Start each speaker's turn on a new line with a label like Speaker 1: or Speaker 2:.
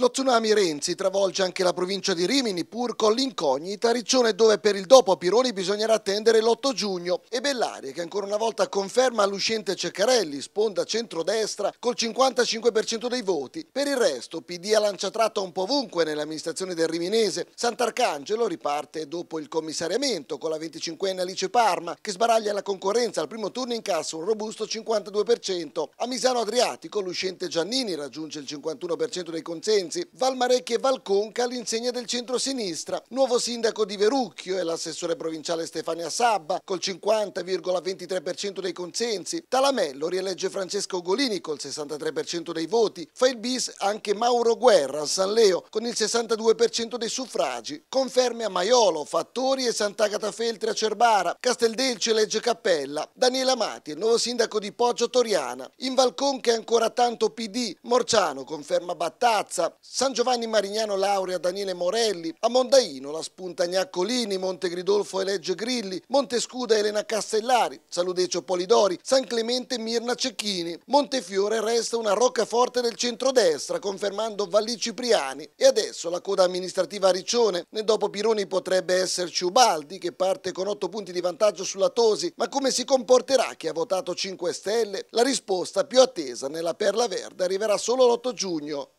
Speaker 1: Lo tsunami Renzi travolge anche la provincia di Rimini, pur con l'incognita, Riccione dove per il dopo Pironi bisognerà attendere l'8 giugno e Bellaria, che ancora una volta conferma l'uscente Ceccarelli, sponda centrodestra, col 55% dei voti. Per il resto PD ha lanciatratta un po' ovunque nell'amministrazione del Riminese. Sant'Arcangelo riparte dopo il commissariamento con la 25enne Alice Parma che sbaraglia la concorrenza al primo turno in cassa un robusto 52%. A Misano Adriatico l'uscente Giannini raggiunge il 51% dei consensi Renzi, Valmarecchi e Valconca all'insegna del centro-sinistra, nuovo sindaco di Verucchio e l'assessore provinciale Stefania Sabba col 50,23% dei consensi, Talamello rielegge Francesco Golini col 63% dei voti, fa il bis anche Mauro Guerra a San Leo con il 62% dei suffragi, conferme a Maiolo, Fattori e Sant'Agata Feltre a Cerbara, Casteldelce legge Cappella, Daniela Mati, il nuovo sindaco di Poggio Toriana, in Valconca è ancora tanto PD, Morciano conferma Battazza, San Giovanni Marignano laurea Daniele Morelli, a Mondaino la spunta Gnaccolini, Monte Gridolfo Elegge Grilli, Montescuda Elena Castellari, Saludeccio Polidori, San Clemente Mirna Cecchini. Montefiore resta una roccaforte del centrodestra, confermando Valli Cipriani e adesso la coda amministrativa a Riccione. Ne dopo Pironi potrebbe esserci Ubaldi che parte con 8 punti di vantaggio sulla Tosi, ma come si comporterà chi ha votato 5 Stelle? La risposta più attesa nella Perla Verde arriverà solo l'8 giugno.